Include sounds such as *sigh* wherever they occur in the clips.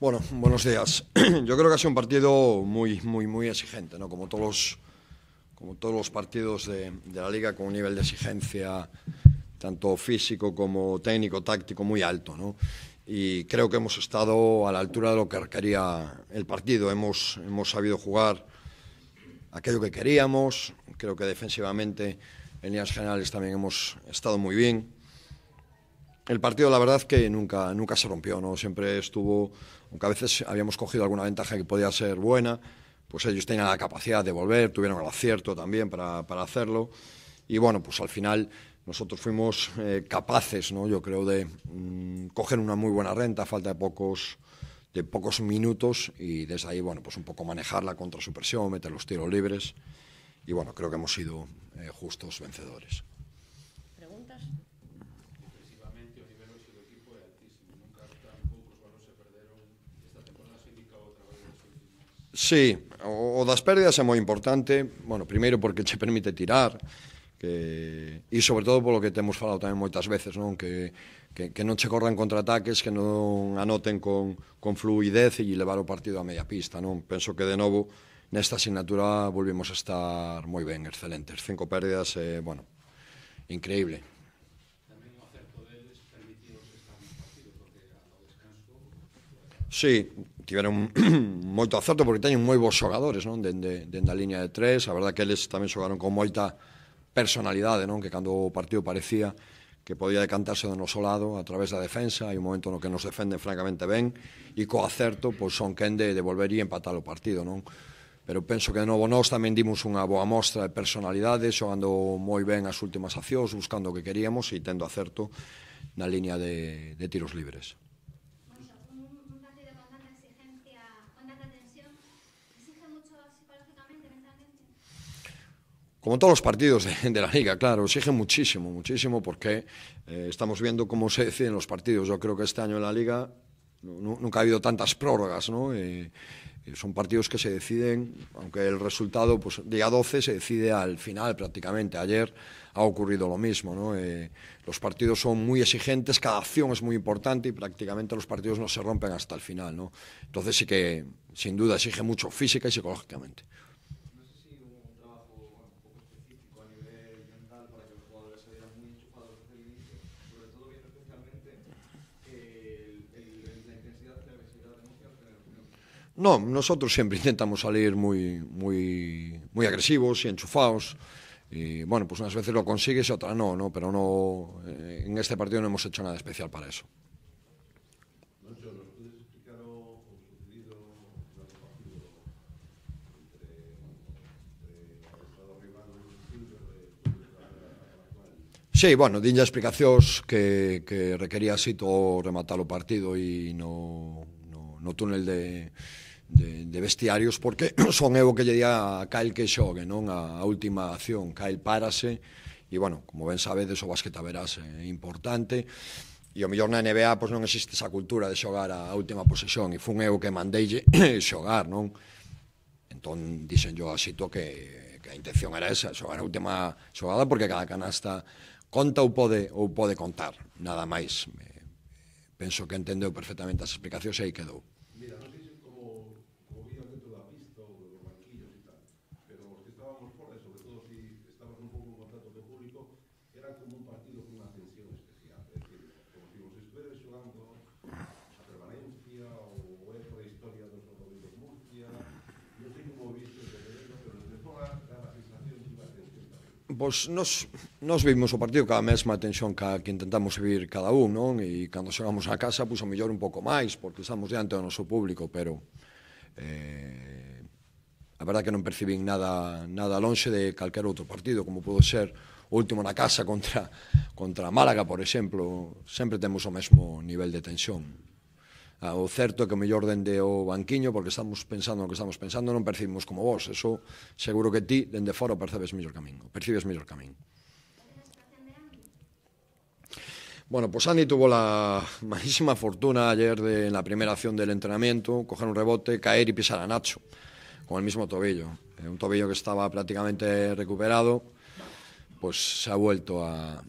Bueno, *laughs* buenos días. *clears throat* Yo creo que ha sido un partido muy, muy, muy exigente, ¿no? Como todos los, como todos los partidos de, de la liga con un nivel de exigencia tanto físico como técnico, táctico muy alto, ¿no? Y creo que hemos estado a la altura de lo que requería el partido. Hemos, hemos sabido jugar aquello que queríamos. Creo que defensivamente, en líneas generales, también hemos estado muy bien. El partido, la verdad, que nunca, nunca se rompió, ¿no? Siempre estuvo, aunque a veces habíamos cogido alguna ventaja que podía ser buena, pues ellos tenían la capacidad de volver, tuvieron el acierto también para, para hacerlo. Y bueno, pues al final nosotros fuimos eh, capaces, ¿no? Yo creo, de mm, coger una muy buena renta, falta de pocos, de pocos minutos, y desde ahí, bueno, pues un poco manejarla contra su presión, meter los tiros libres. Y bueno, creo que hemos sido eh, justos vencedores. ¿Preguntas? Sí, o, o das pérdidas é moi importante, bueno, primeiro porque che permite tirar, que e sobre todo polo que temos falado tamén moitas veces, non, que que, que non che corran contraataques, que non anoten con, con fluidez e levar o partido a media pista, non? Penso que de novo nesta asignatura volvemos a estar moi ben, excelentes. Cinco pérdidas, eh, bueno, increíble. Sí, tiveron *clears throat* moito acerto porque teñen moi bons xogadores, non? Dende, dende a liña de tres, a verdad que eles tamén xogaron con moita personalidade, non? Que cando o partido parecía que podía decantarse do noso lado a través da defensa, hai un momento no que nos defenden francamente ben e co acerto pois son quen de devolver e empatar o partido, non? Pero penso que de novo nós tamén dimos unha boa mostra de personalidade, xogando moi ben as últimas accións, buscando o que queríamos e tendo acerto na liña de, de tiros libres. como todos los partidos de, la liga, claro, exige muchísimo, muchísimo, porque eh, estamos viendo cómo se deciden los partidos. Yo creo que este año en la liga nunca ha habido tantas prórrogas, ¿no? Eh, eh, son partidos que se deciden, aunque el resultado, pues día 12 se decide al final prácticamente. Ayer ha ocurrido lo mismo, ¿no? los partidos son muy exigentes, cada acción es muy importante y prácticamente los partidos no se rompen hasta el final, ¿no? Entonces sí que, sin duda, exige mucho física y psicológicamente. No, nosotros siempre *laughs* intentamos salir muy, muy, muy agresivos y enchufados. Y bueno, pues unas veces lo consigues y otras no, ¿no? Pero no, eh, en este partido no hemos hecho nada especial para eso. Sí, bueno, diña explicacións que, que requería todo rematar o partido y no, no túnel de de, de vestiarios porque *clears throat* son eu que lle di a Kyle que xogue, non? A, a última acción, Kyle párase e bueno, como ben sabedes o basquete verás é importante e o mellor na NBA pois non existe esa cultura de xogar a última posesión e fun eu que mandeille *clears throat* xogar, non? Entón dixen yo a que, que a intención era esa, xogar a última xogada porque cada canasta conta ou pode ou pode contar, nada máis. Penso que entendeu perfectamente as explicacións e aí quedou. Mira, Pois nos, nos vimos o partido cada mesma tensión ca que intentamos vivir cada un, non? E cando chegamos a casa, pois o mellor un pouco máis, porque estamos diante do noso público, pero eh, a verdade que non percibín nada, nada lonxe de calquer outro partido, como pudo ser o último na casa contra, contra Málaga, por exemplo, sempre temos o mesmo nivel de tensión. o certo que me mellor dende o banquiño, porque estamos pensando lo que estamos pensando, no percibimos como vos. Eso seguro que ti, dende fora, percibes mellor camín, percibes mellor camino Bueno, pues Andy tuvo la *laughs* malísima fortuna ayer de, en la primera acción del entrenamiento, coger un rebote, caer y pisar a Nacho con el mismo tobillo. Eh, un tobillo que estaba prácticamente recuperado, pues se ha vuelto a,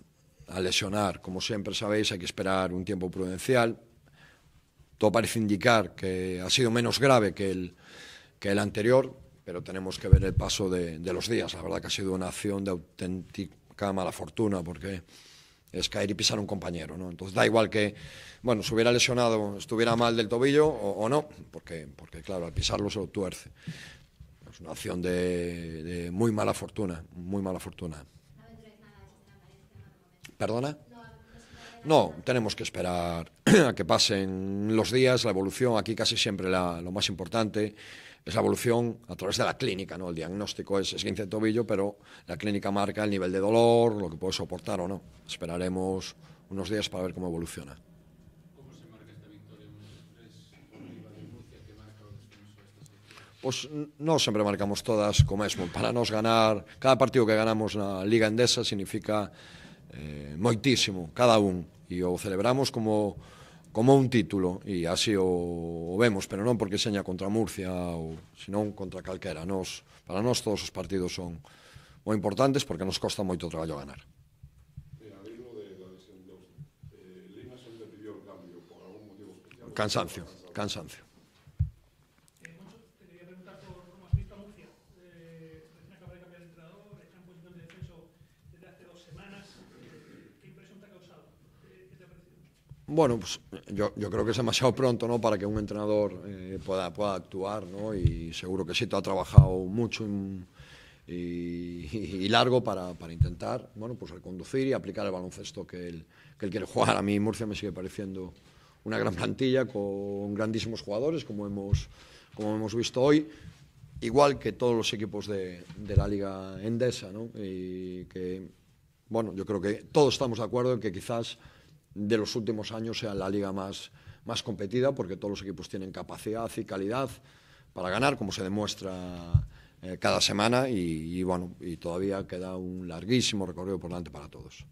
a lesionar. Como siempre sabéis, hay que esperar un tiempo prudencial. Todo parece indicar que ha sido menos grave que el, que el anterior, pero tenemos que ver el paso de, los días. La verdad que ha sido una acción de auténtica mala fortuna, porque es caer y pisar a un compañero, ¿no? Entonces da igual que, bueno, se hubiera lesionado, estuviera mal del tobillo o, no, porque, porque claro, al pisarlo se lo tuerce. Es una acción de, de muy mala fortuna, muy mala fortuna. ¿Perdona? No, tenemos que esperar *clears throat* a que pasen los días, la evolución, aquí casi siempre la, lo más importante es la evolución a través de la clínica, ¿no? El diagnóstico es esguince de tobillo, pero la clínica marca el nivel de dolor, lo que puede soportar o no. Esperaremos unos días para ver cómo evoluciona. se marca esta victoria? Pues no siempre marcamos todas como es. Para nos ganar, cada partido que ganamos na Liga Endesa significa eh, moitísimo, cada un e o celebramos como como un título e así o, o vemos, pero non porque seña contra Murcia ou senón contra calquera. Nos, para nós todos os partidos son moi importantes porque nos costa moito traballo ganar. Eh, eh, cansancio, cansancio. Bueno, pues yo, creo que es demasiado pronto ¿no? para que un entrenador eh, pueda, pueda actuar ¿no? y seguro que Sito ha trabajado mucho y, largo para, para, intentar bueno, pues reconducir y aplicar el baloncesto que él, que él quiere jugar. A mí Murcia me sigue pareciendo una gran plantilla con grandísimos jugadores, como hemos, como hemos visto hoy, igual que todos los equipos de, de la Liga Endesa. ¿no? Y que, bueno, yo creo que todos estamos de acuerdo en que quizás de los últimos años sea la liga más, competida, porque todos los equipos tienen capacidad y calidad para ganar, como se demuestra eh, cada semana, y, y bueno, y todavía queda un larguísimo recorrido por delante para todos.